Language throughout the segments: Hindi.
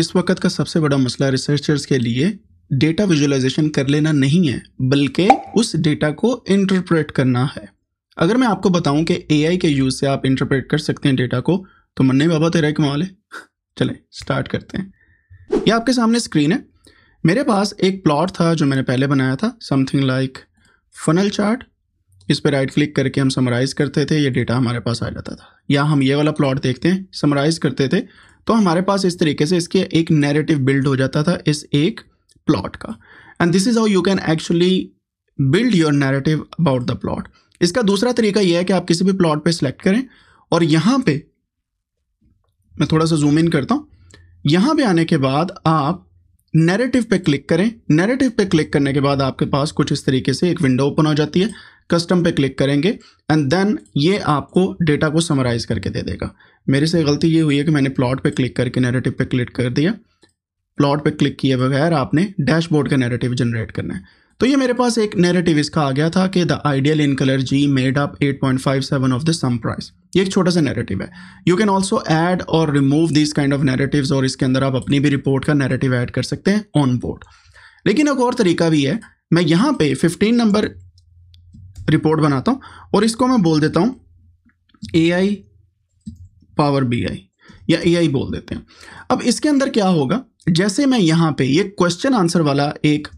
इस वक्त का सबसे बड़ा मसला रिसर्चर्स के लिए डेटा विजुअलाइजेशन कर लेना नहीं है बल्कि उस डेटा को इंटरप्रेट करना है अगर मैं आपको बताऊं कि एआई के यूज़ से आप इंटरप्रेट कर सकते हैं डेटा को तो मन्ने बाबा तेरा कमाल है चले स्टार्ट करते हैं ये आपके सामने स्क्रीन है मेरे पास एक प्लॉट था जो मैंने पहले बनाया था समथिंग लाइक फनल चार्ट इस पर राइट क्लिक करके हम समराइज़ करते थे ये डेटा हमारे पास आ जाता था या हम ये वाला प्लॉट देखते हैं समराइज़ करते थे तो हमारे पास इस तरीके से इसके एक नैरेटिव बिल्ड हो जाता था इस एक प्लॉट का and this is how you can actually build your narrative about the plot इसका दूसरा तरीका यह है कि आप किसी भी प्लॉट पे सिलेक्ट करें और यहां पे मैं थोड़ा सा जूम इन करता हूं यहां पे आने के बाद आप नैरेटिव पे क्लिक करें नैरेटिव पे क्लिक करने के बाद आपके पास कुछ इस तरीके से एक विंडो ओपन हो जाती है कस्टम पे क्लिक करेंगे एंड देन ये आपको डेटा को समराइज़ करके दे देगा मेरे से गलती ये हुई है कि मैंने प्लॉट पे क्लिक करके नैरेटिव पे क्लिक कर दिया प्लॉट पे क्लिक किए बगैर आपने डैशबोर्ड का नैरेटिव जनरेट करना है तो ये मेरे पास एक नैरेटिव इसका आ गया था कि the ideal in colour G made up 8.57 of the sum price ये एक छोटा सा नैरेटिव है यू कैन ऑल्सो ऐड और remove this kind of narrative और इसके अंदर आप अपनी भी रिपोर्ट का नैरेटिव ऐड कर सकते हैं ऑन बोर्ड लेकिन एक और तरीका भी है मैं यहाँ पे 15 नंबर रिपोर्ट बनाता हूँ और इसको मैं बोल देता हूँ ए आई पावर बी आई या ए आई बोल देते हैं अब इसके अंदर क्या होगा जैसे मैं यहाँ पे ये क्वेश्चन आंसर वाला एक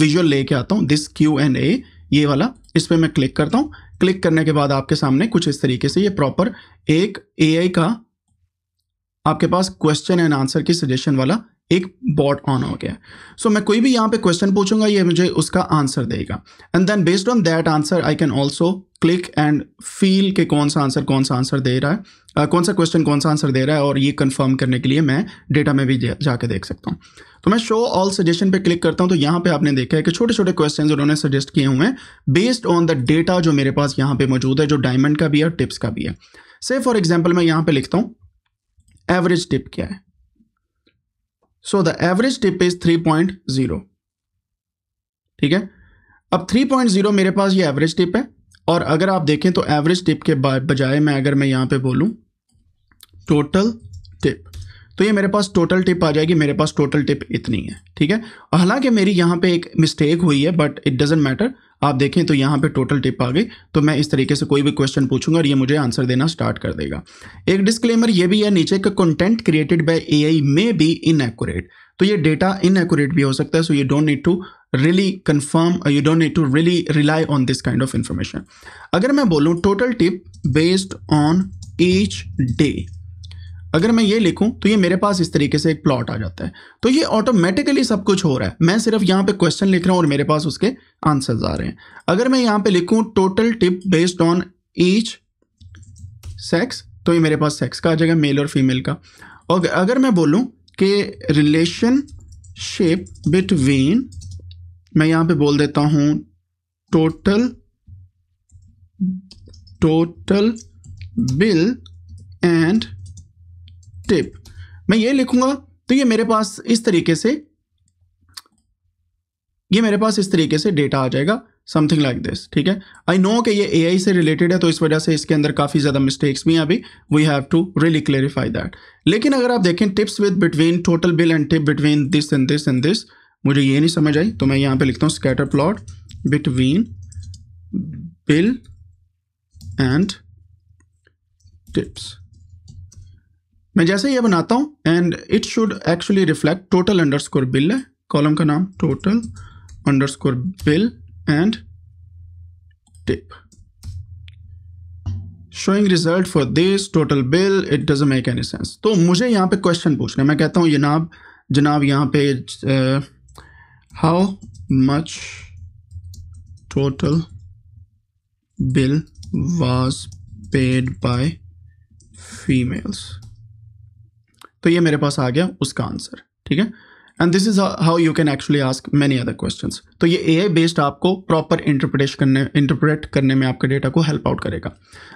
विजुअल लेके आता हूँ दिस क्यू एंड ए ये वाला इस पर मैं क्लिक करता हूँ क्लिक करने के बाद आपके सामने कुछ इस तरीके से ये प्रॉपर एक एआई का आपके पास क्वेश्चन एंड आंसर की सजेशन वाला एक बॉट ऑन हो गया सो so, मैं कोई भी यहां पे क्वेश्चन पूछूंगा ये मुझे उसका आंसर देगा and then based on that answer I can also click and feel के कौन सा आंसर कौन सा आंसर दे रहा है कौन सा क्वेश्चन कौन सा आंसर दे रहा है और ये कंफर्म करने के लिए मैं डेटा में भी जाके देख सकता हूँ तो मैं शो ऑल सजेशन पे क्लिक करता हूँ तो यहाँ पे आपने देखा है कि छोटे छोटे क्वेश्चन उन्होंने सजेस्ट किए हुए हैं बेस्ड ऑन द डेटा जो मेरे पास यहाँ पे मौजूद है जो डायमंड का भी है और टिप्स का भी है से फॉर एग्जाम्पल मैं यहाँ पे लिखता हूँ एवरेज टिप क्या है so the average tip is three point zero ठीक है अब थ्री पॉइंट जीरो मेरे पास ये एवरेज टिप है और अगर आप देखें तो एवरेज टिप के बजाय मैं अगर मैं यहाँ पे बोलूँ टोटल टिप तो ये मेरे पास टोटल टिप आ जाएगी मेरे पास टोटल टिप इतनी है ठीक है हालांकि मेरी यहाँ पे एक मिस्टेक हुई है बट इट डजेंट मैटर आप देखें तो यहाँ पे टोटल टिप आ गई तो मैं इस तरीके से कोई भी क्वेश्चन पूछूंगा और ये मुझे आंसर देना स्टार्ट कर देगा एक डिस्क्लेमर ये भी है नीचे का content created by AI may be inaccurate तो ये डेटा इनएक्यूरेट भी हो सकता है so you don't need to really confirm you don't need to really rely on this kind of information अगर मैं बोलूँ total tip based on each day अगर मैं ये लिखूं तो ये मेरे पास इस तरीके से एक प्लॉट आ जाता है तो ये ऑटोमेटिकली सब कुछ हो रहा है मैं सिर्फ यहाँ पे क्वेश्चन लिख रहा हूँ और मेरे पास उसके आंसर्स आ रहे हैं अगर मैं यहाँ पे लिखूं total tip based on each sex तो ये मेरे पास सेक्स का आ जाएगा मेल और फीमेल का और अगर मैं बोलूँ कि रिलेशनशिप बिटवीन मैं यहाँ पर बोल देता हूँ total total bill and step मैं ये लिखूंगा तो ये मेरे पास इस तरीके से ये मेरे पास इस तरीके से डेटा आ जाएगा समथिंग लाइक दिस ठीक है आई नो कि ये ए से रिलेटेड है तो इस वजह से इसके अंदर काफ़ी ज़्यादा मिस्टेक्स भी हैं अभी we have to really clarify that लेकिन अगर आप देखें tips with between total bill and tip between this and this and this मुझे ये नहीं समझ आई तो मैं यहाँ पे लिखता हूँ scatter plot between bill and tips मैं जैसे ये बनाता हूँ and it should actually reflect total under score bill है कॉलम का नाम total under score bill and tip showing result for this total bill it doesn't make any sense तो मुझे यहाँ पे क्वेश्चन पूछना है मैं कहता हूँ जनाब जनाब यहाँ पे how much total bill was paid by females तो ये मेरे पास आ गया उसका आंसर ठीक है and this is how you can actually ask many other question तो ये ए आई बेस्ड आपको प्रॉपर इंटरप्रटेश करने इंटरप्रेट करने में आपके डेटा को हेल्प आउट करेगा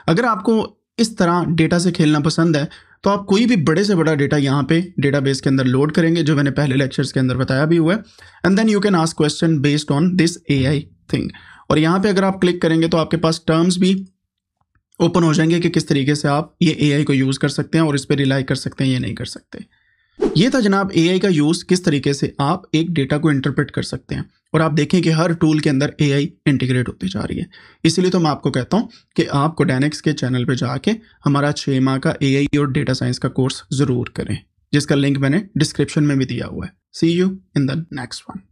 अगर आपको इस तरह डेटा से खेलना पसंद है तो आप कोई भी बड़े से बड़ा डेटा यहाँ पे बेस के अंदर लोड करेंगे जो मैंने पहले लेक्चर्स के अंदर बताया भी हुआ है and then you can ask question based on this AI thing और यहाँ पे अगर आप क्लिक करेंगे तो आपके पास टर्म्स भी ओपन हो जाएंगे कि किस तरीके से आप ये ए को यूज़ कर सकते हैं और इस पर रिलाई कर सकते हैं ये नहीं कर सकते ये था जनाब ए का यूज़ किस तरीके से आप एक डेटा को इंटरप्रेट कर सकते हैं और आप देखें कि हर टूल के अंदर ए इंटीग्रेट होती जा रही है इसीलिए तो मैं आपको कहता हूँ कि आप कोडेनिक्स के चैनल पर जाके हमारा छः माह का ए और डेटा साइंस का कोर्स ज़रूर करें जिसका लिंक मैंने डिस्क्रिप्शन में भी दिया हुआ है see you in the next one